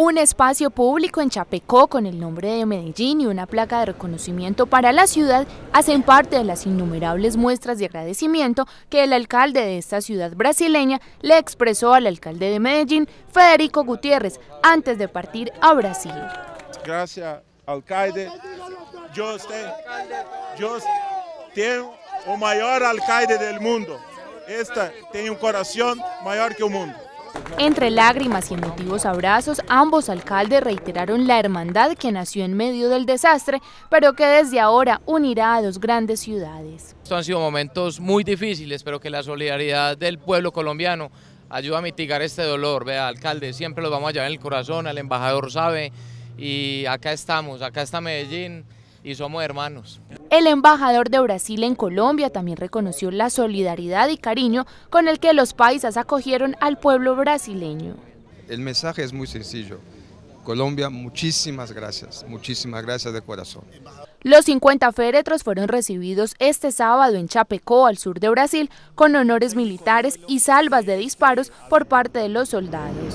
un espacio público en Chapecó con el nombre de Medellín y una placa de reconocimiento para la ciudad hacen parte de las innumerables muestras de agradecimiento que el alcalde de esta ciudad brasileña le expresó al alcalde de Medellín, Federico Gutiérrez, antes de partir a Brasil. Gracias, alcalde. Yo, tengo el mayor alcalde del mundo. Esta tiene un corazón mayor que el mundo. Entre lágrimas y emotivos abrazos, ambos alcaldes reiteraron la hermandad que nació en medio del desastre, pero que desde ahora unirá a dos grandes ciudades. Estos han sido momentos muy difíciles, pero que la solidaridad del pueblo colombiano ayuda a mitigar este dolor. Vea, alcalde, siempre los vamos a llevar en el corazón, el embajador sabe, y acá estamos, acá está Medellín y somos hermanos. El embajador de Brasil en Colombia también reconoció la solidaridad y cariño con el que los paisas acogieron al pueblo brasileño. El mensaje es muy sencillo. Colombia, muchísimas gracias, muchísimas gracias de corazón. Los 50 féretros fueron recibidos este sábado en Chapecó, al sur de Brasil, con honores militares y salvas de disparos por parte de los soldados.